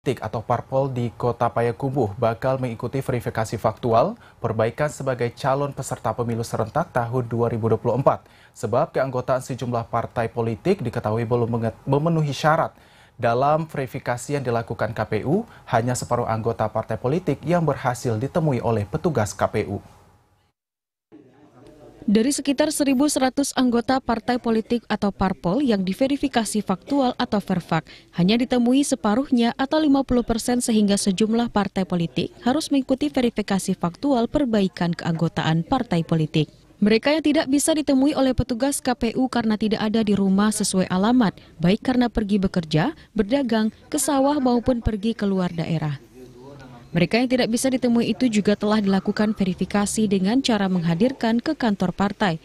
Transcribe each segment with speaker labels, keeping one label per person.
Speaker 1: politik atau parpol di Kota Payakumbuh bakal mengikuti verifikasi faktual perbaikan sebagai calon peserta pemilu serentak tahun 2024 sebab keanggotaan sejumlah partai politik diketahui belum memenuhi syarat. Dalam verifikasi yang dilakukan KPU, hanya separuh anggota partai politik yang berhasil ditemui oleh petugas KPU.
Speaker 2: Dari sekitar 1.100 anggota partai politik atau parpol yang diverifikasi faktual atau verfak, hanya ditemui separuhnya atau 50 persen sehingga sejumlah partai politik harus mengikuti verifikasi faktual perbaikan keanggotaan partai politik. Mereka yang tidak bisa ditemui oleh petugas KPU karena tidak ada di rumah sesuai alamat, baik karena pergi bekerja, berdagang, ke sawah maupun pergi ke luar daerah. Mereka yang tidak bisa ditemui itu juga telah dilakukan verifikasi dengan cara menghadirkan ke kantor partai,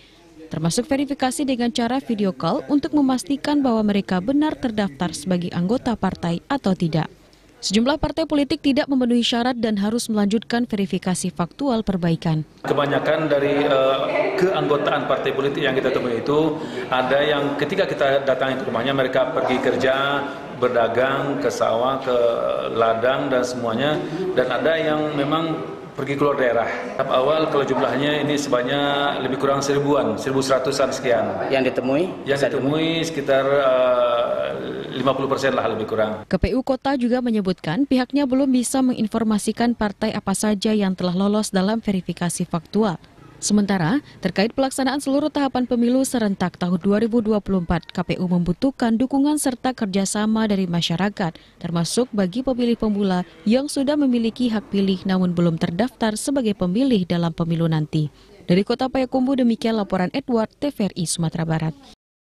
Speaker 2: termasuk verifikasi dengan cara video call untuk memastikan bahwa mereka benar terdaftar sebagai anggota partai atau tidak. Sejumlah partai politik tidak memenuhi syarat dan harus melanjutkan verifikasi faktual perbaikan.
Speaker 3: Kebanyakan dari uh, keanggotaan partai politik yang kita temui itu ada yang ketika kita datang ke rumahnya mereka pergi kerja, berdagang ke sawah, ke ladang dan semuanya dan ada yang memang pergi keluar daerah. Tahap awal kalau jumlahnya ini sebanyak lebih kurang seribuan, seribu seratusan sekian. Yang ditemui? Yang ditemui sekitar eh, uh, 50 persen lah lebih kurang.
Speaker 2: KPU Kota juga menyebutkan pihaknya belum bisa menginformasikan partai apa saja yang telah lolos dalam verifikasi faktual. Sementara, terkait pelaksanaan seluruh tahapan pemilu serentak tahun 2024, KPU membutuhkan dukungan serta kerjasama dari masyarakat, termasuk bagi pemilih pemula yang sudah memiliki hak pilih namun belum terdaftar sebagai pemilih dalam pemilu nanti. Dari Kota Payakumbu demikian laporan Edward TVRI Sumatera Barat.